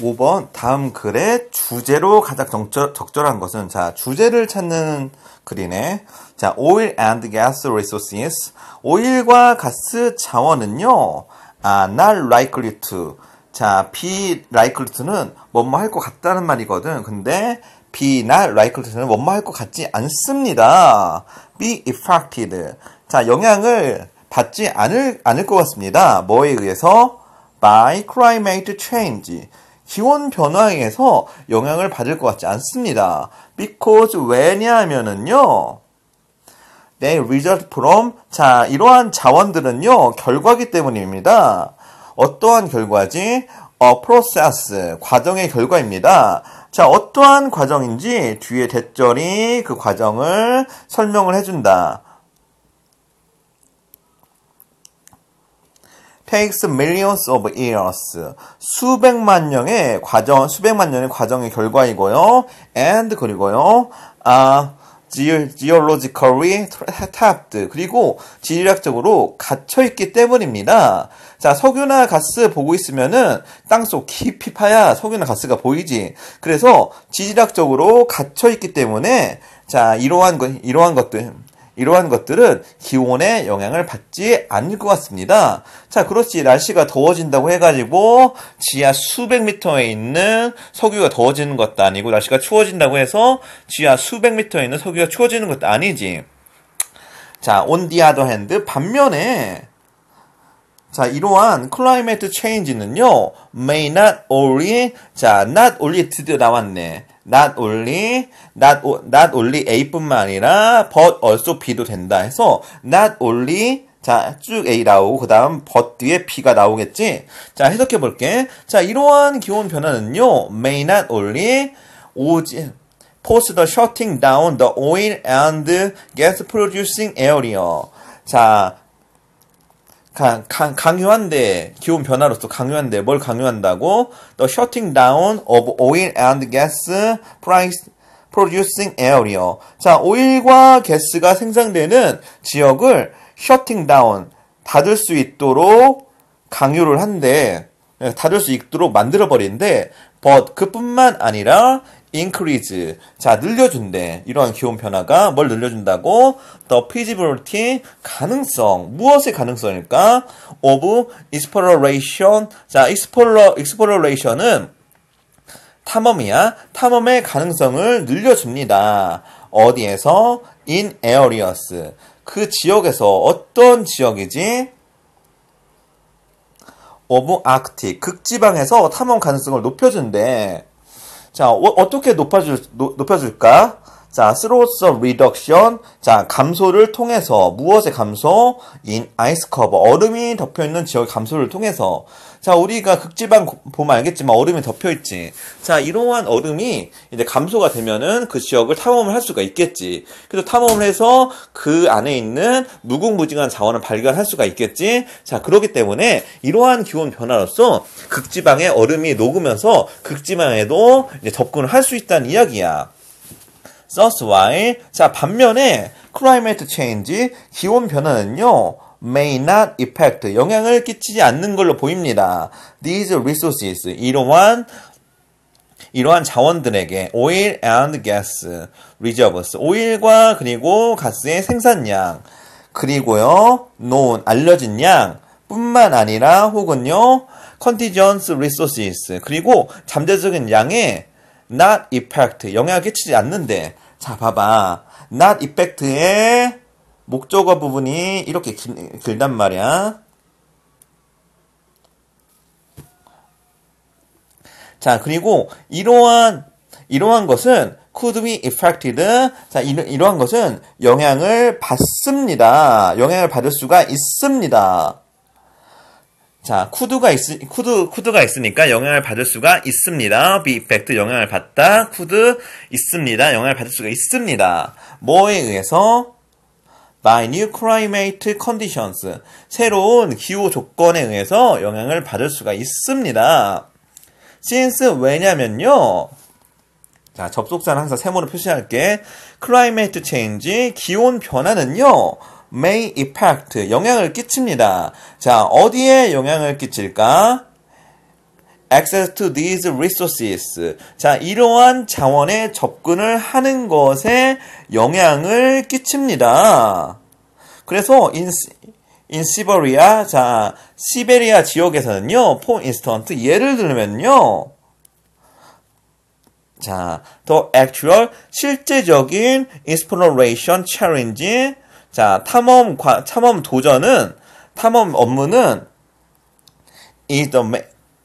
5번 다음 글의 주제로 가장 적절, 한 것은 자 주제를 찾는 글이네. 자 oil and gas resources 오일과 가스 자원은요. 아 not likely to 자 be likely to는 뭐뭐 할 것 같다는 말이거든. 근데 be not likely to는 뭐뭐 할 것 같지 않습니다. be affected 자 영향을 받지 않을 않을 것 같습니다. 뭐에 의해서 by climate change 기온 변화에서 영향을 받을 것 같지 않습니다. Because 왜냐하면은요. 네, result from 자 이러한 자원들은요 결과기 때문입니다. 어떠한 결과지? 어, process 과정의 결과입니다. 자, 어떠한 과정인지 뒤에 대절이 그 과정을 설명을 해준다. takes millions of years. 수백만 년의 과정, 수백만 년의 과정의 결과이고요. and 그리고요. 아, geologically tapped. 그리고 지리학적으로 갇혀있기 때문입니다. 자, 석유나 가스 보고 있으면은 땅속 깊이 파야 석유나 가스가 보이지. 그래서 지질학적으로 갇혀있기 때문에 자, 이러한, 이러한 것들. 이러한 것들은 기온의 영향을 받지 않을 것 같습니다. 자, 그렇지. 날씨가 더워진다고 해가지고 지하 수백 미터에 있는 석유가 더워지는 것도 아니고 날씨가 추워진다고 해서 지하 수백 미터에 있는 석유가 추워지는 것도 아니지. 자, on the other hand, 반면에 자, 이러한 climate change는요, may not only, 자, not only 드디어 나왔네. not only not, not only A뿐만 아니라 but also B도 된다 해서 not only 자, 쭉 A 나오고, 그 다음, but 뒤에 B가 나오겠지? 자, 해석해 볼게. 자, 이러한 기본 변화는요, may not only 오지, post the shutting down the oil and gas producing area. 자, 강, 강, 강요한데, 기온 변화로서 강요한데, 뭘 강요한다고? The shutting down of oil and gas price producing area. 자, 오일과 가스가 생산되는 지역을 shutting down, 닫을 수 있도록 강요를 한데, 네, 닫을 수 있도록 만들어버린데, but 그뿐만 아니라 increase. 자, 늘려준대. 이러한 기온 변화가 뭘 늘려준다고? The feasibility, 가능성. 무엇의 가능성일까? of exploration. 자, explore, a t i o n 은 탐험이야. 탐험의 가능성을 늘려줍니다. 어디에서? in areas. 그 지역에서 어떤 지역이지? 오브 아크틱 극지방에서 탐험 가능성을 높여준대. 자, 어, 떻게 높아줄, 높여줄까? 자, through reduction. 자, 감소를 통해서 무엇의 감소? in ice cover. 얼음이 덮여 있는 지역 감소를 통해서 자, 우리가 극지방 보면 알겠지만 얼음이 덮여 있지. 자, 이러한 얼음이 이제 감소가 되면은 그 지역을 탐험을 할 수가 있겠지. 그래서 탐험을 해서 그 안에 있는 무궁무진한 자원을 발견할 수가 있겠지. 자, 그렇기 때문에 이러한 기온 변화로서 극지방의 얼음이 녹으면서 극지방에도 이제 접근을 할 수 있다는 이야기야. 서스 와일. 자, 반면에 climate change, 기온 변화는요. may not affect, 영향을 끼치지 않는 걸로 보입니다. These resources, 이러한 이러한 자원들에게 oil and gas reserves, 오일과 그리고 가스의 생산량, 그리고요, known, 알려진 양, 뿐만 아니라 혹은요, contingent resources, 그리고 잠재적인 양의 not effect 영향을 끼치지 않는데 자 봐봐 not effect의 목적어 부분이 이렇게 길, 길단 말이야. 자, 그리고 이러한 이러한 것은 could be affected. 자, 이러, 한 것은 영향을 받습니다. 영향을 받을 수가 있습니다. 자, 쿠드가 있, 쿠드, 쿠드가 있으니까 영향을 받을 수가 있습니다. 비 팩트 영향을 받다. 쿠드 있습니다. 영향을 받을 수가 있습니다. 뭐에 의해서? by new climate conditions. 새로운 기후 조건에 의해서 영향을 받을 수가 있습니다. since 왜냐면요. 자, 접속사는 항상 세모로 표시할게. climate change, 기온 변화는요. may effect 영향을 끼칩니다. 자, 어디에 영향을 끼칠까? access to these resources. 자, 이러한 자원에 접근을 하는 것에 영향을 끼칩니다. 그래서 인, 인 시베리아, 자, 시베리아 지역에서는요, for instance, 예를 들면요, 자, the actual 실제적인 exploration challenge 자, 탐험, 과, 탐험 도전은, 탐험 업무는 is the,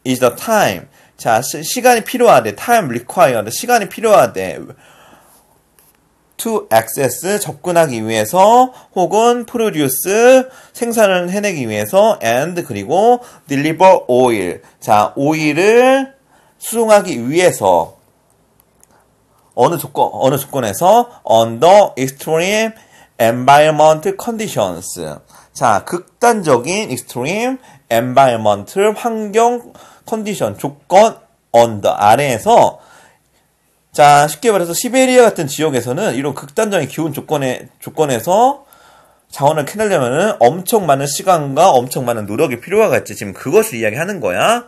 is the time. 자, 시, 간이 필요하대. time required. 시간이 필요하대. to access 접근하기 위해서 혹은 produce 생산을 해내기 위해서 and 그리고 deliver oil 자 오일을 수송하기 위해서 어느 조건 어느 조건에서 under extreme environment conditions. 자, 극단적인 extreme environment 환경 컨디션 조건 언더 아래에서 자, 쉽게 말해서 시베리아 같은 지역에서는 이런 극단적인 기온 조건에 조건에서 자원을 캐내려면은 엄청 많은 시간과 엄청 많은 노력이 필요하겠지. 지금 그것을 이야기하는 거야.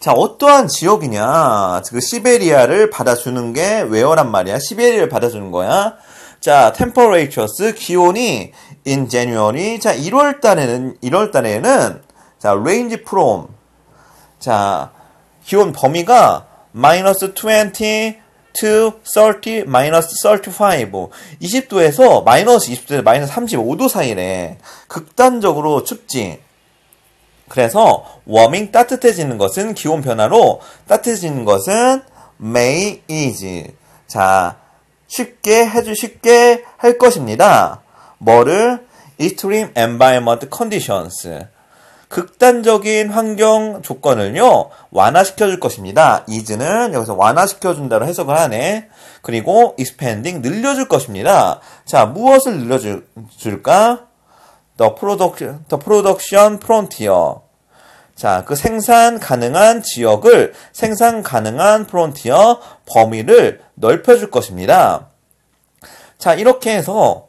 자, 어떠한 지역이냐. 그 시베리아를 받아주는 게외어란 말이야. 시베리아를 받아주는 거야. 자, t e m p e r 기온이 인 제뉴얼이 u 자, 1월 달에는 1월 달에는 자, range 자, 기온 범위가 마이너스 20 to 30 마이너스 35 20도에서 마이너스 20도에서 마이너스 35도 사이래 극단적으로 춥지 그래서 워밍 따뜻해지는 것은 기온 변화로 따뜻해지는 것은 may is 자 쉽게 해주 쉽게 할 것입니다. 뭐를 extreme environment conditions 극단적인 환경 조건을요 완화시켜 줄 것입니다. 이즈는 여기서 완화시켜 준다로 해석을 하네. 그리고 expanding 늘려줄 것입니다. 자 무엇을 늘려줄까? The production, the production frontier 자, 그 생산 가능한 지역을 생산 가능한 프론티어 범위를 넓혀줄 것입니다. 자, 이렇게 해서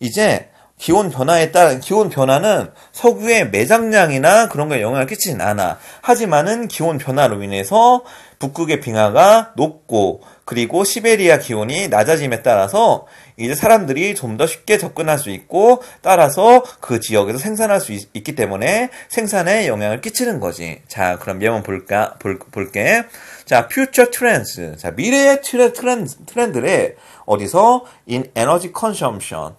이제 기온 변화에 따른 기온 변화는 석유의 매장량이나 그런 거 영향을 끼치진 않아. 하지만은 기온 변화로 인해서 북극의 빙하가 녹고 그리고 시베리아 기온이 낮아짐에 따라서 이제 사람들이 좀 더 쉽게 접근할 수 있고 따라서 그 지역에서 생산할 수 있, 기 때문에 생산에 영향을 끼치는 거지. 자, 그럼 한번 볼까 볼, 볼게. 자, future trends. 자, 미래의 트렌, 트렌, 트렌드를 어디서 in energy consumption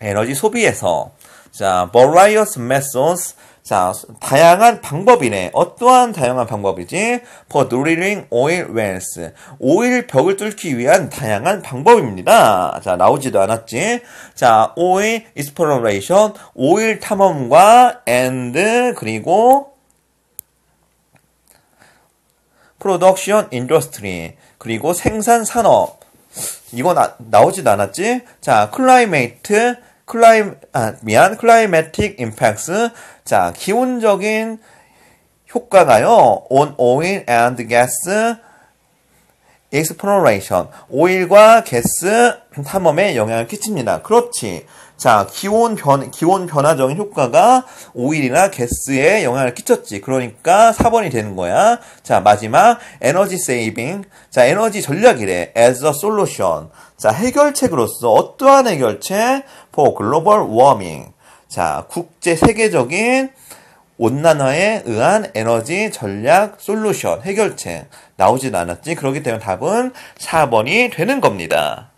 에너지 소비에서 자, various methods 자, 다양한 방법이네. 어떠한 다양한 방법이지? For drilling oil wells. 오일 벽을 뚫기 위한 다양한 방법입니다. 자, 나오지도 않았지? 자, oil exploration, 오일 탐험과 and 그리고 production industry 그리고 생산 산업 이거 아, 나오지도 않았지? 자, climate 클라이 아 미안 클라이매틱 임팩스 자 기온적인 효과가요 on oil and gas exploration 오일과 가스 탐험에 영향을 끼칩니다. 그렇지. 자, 기온 변, 기온 변화적인 효과가 오일이나 게스에 영향을 끼쳤지. 그러니까 4번이 되는 거야. 자, 마지막, 에너지 세이빙. 자, 에너지 전략이래. as a solution. 자, 해결책으로서 어떠한 해결책? for global warming. 자, 국제 세계적인 온난화에 의한 에너지 전략 솔루션 해결책 나오진 않았지. 그렇기 때문에 답은 4번이 되는 겁니다.